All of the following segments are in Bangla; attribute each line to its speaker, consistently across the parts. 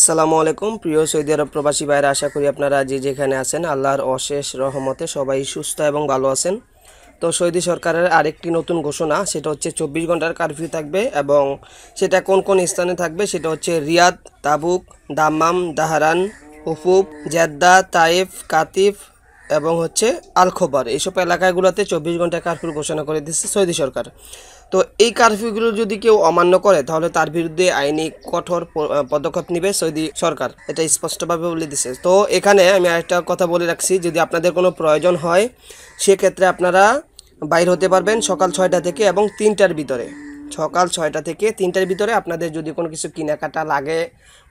Speaker 1: আসসালামু আলাইকুম প্রিয় সৌদি আরব প্রবাসী ভাইরা আশা করি আপনারা যে যেখানে আছেন আল্লাহর অশেষ রহমতে সবাই সুস্থ এবং ভালো আছেন তো সৌদি সরকারের আরেকটি নতুন ঘোষণা সেটা হচ্ছে চব্বিশ ঘন্টার কারফিউ থাকবে এবং সেটা কোন কোন স্থানে থাকবে সেটা হচ্ছে Riyadh Tabuk Dammam Dhahran Hofuf Jeddah Taif Qatif এবং হচ্ছে আলখোবার এইসব এলাকাগুলোতে চব্বিশ ঘন্টা কারফিউ ঘোষণা করে দিচ্ছে সৌদি সরকার তো এই কারফিউগুলো যদি কেউ অমান্য করে তাহলে তার বিরুদ্ধে আইনি কঠোর পদক্ষেপ নেবে সৌদি সরকার এটা স্পষ্টভাবে বলে দিচ্ছে তো এখানে আমি একটা কথা বলে রাখছি যদি আপনাদের কোনো প্রয়োজন হয় সেক্ষেত্রে আপনারা বাইর হতে পারবেন সকাল ছয়টা থেকে এবং তিনটার ভিতরে সকাল ছয়টা থেকে তিনটার ভিতরে আপনাদের যদি কোনো কিছু কেনাকাটা লাগে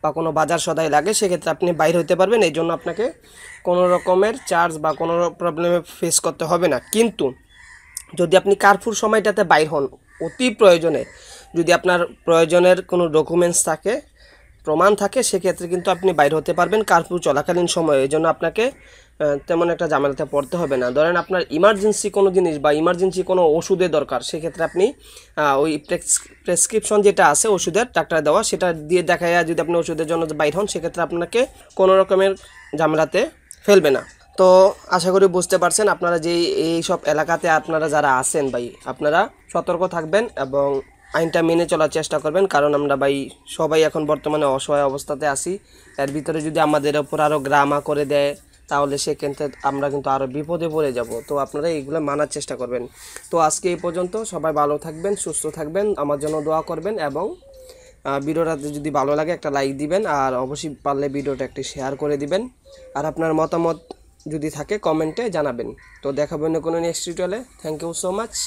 Speaker 1: বা কোনো বাজার সদাই লাগে সেক্ষেত্রে আপনি বাইর হতে পারবেন এই জন্য আপনাকে কোনো রকমের চার্জ বা কোনো প্রবলেমে ফেস করতে হবে না কিন্তু যদি আপনি কারফুর সময়টাতে বাইর হন অতি প্রয়োজনে যদি আপনার প্রয়োজনের কোনো ডকুমেন্টস থাকে প্রমাণ থাকে সেক্ষেত্রে কিন্তু আপনি বাইর হতে পারবেন কারফিউ চলাকালীন সময়ে এই জন্য আপনাকে তেমন একটা ঝামেলাতে পড়তে হবে না ধরেন আপনার ইমার্জেন্সি কোনো জিনিস বা ইমার্জেন্সি কোনো ওষুধের দরকার সেক্ষেত্রে আপনি ওই প্রেসক্রিপশন যেটা আছে ওষুধের ডাক্তার দেওয়া সেটা দিয়ে দেখা যায় যদি আপনি ওষুধের জন্য বাইর হন সেক্ষেত্রে আপনাকে কোনো রকমের ঝামেলাতে ফেলবে না তো আশা করি বুঝতে পারছেন আপনারা যেই এই সব এলাকাতে আপনারা যারা আছেন ভাই আপনারা সতর্ক থাকবেন এবং আইনটা মেনে চলার চেষ্টা করবেন কারণ আমরা ভাই সবাই এখন বর্তমানে অসহায় অবস্থাতে আসি এর ভিতরে যদি আমাদের ওপর আরও গ্রামা করে দেয় তাহলে সেক্ষেত্রে আমরা কিন্তু আরও বিপদে পড়ে যাব তো আপনারা এইগুলো মানার চেষ্টা করবেন তো আজকে এই পর্যন্ত সবাই ভালো থাকবেন সুস্থ থাকবেন আমার জন্য দোয়া করবেন এবং ভিডিওটা যদি ভালো লাগে একটা লাইক দিবেন আর অবশ্যই পারলে ভিডিওটা একটি শেয়ার করে দিবেন আর আপনার মতামত যদি থাকে কমেন্টে জানাবেন তো দেখাবেন কোনো নেক্সট টিউটোরিয়ালে থ্যাংক ইউ সো মাচ